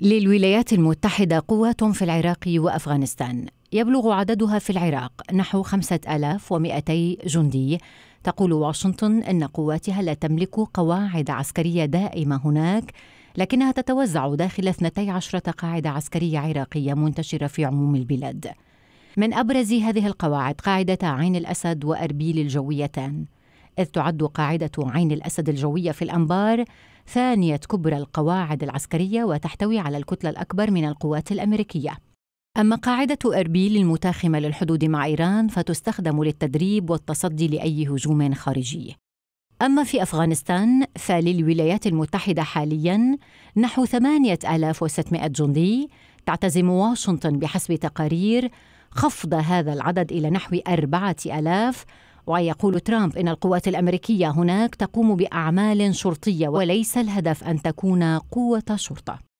للولايات المتحدة قوات في العراق وأفغانستان يبلغ عددها في العراق نحو 5200 جندي تقول واشنطن أن قواتها لا تملك قواعد عسكرية دائمة هناك لكنها تتوزع داخل 12 قاعدة عسكرية عراقية منتشرة في عموم البلاد من أبرز هذه القواعد قاعدة عين الأسد وأربيل الجويتان إذ تعد قاعدة عين الأسد الجوية في الأنبار ثانية كبرى القواعد العسكرية وتحتوي على الكتلة الأكبر من القوات الأمريكية. أما قاعدة أربيل المتاخمة للحدود مع إيران فتستخدم للتدريب والتصدي لأي هجوم خارجي. أما في أفغانستان فللولايات المتحدة حالياً نحو 8600 جندي تعتزم واشنطن بحسب تقارير خفض هذا العدد إلى نحو 4000 ويقول ترامب ان القوات الامريكيه هناك تقوم باعمال شرطيه وليس الهدف ان تكون قوه شرطه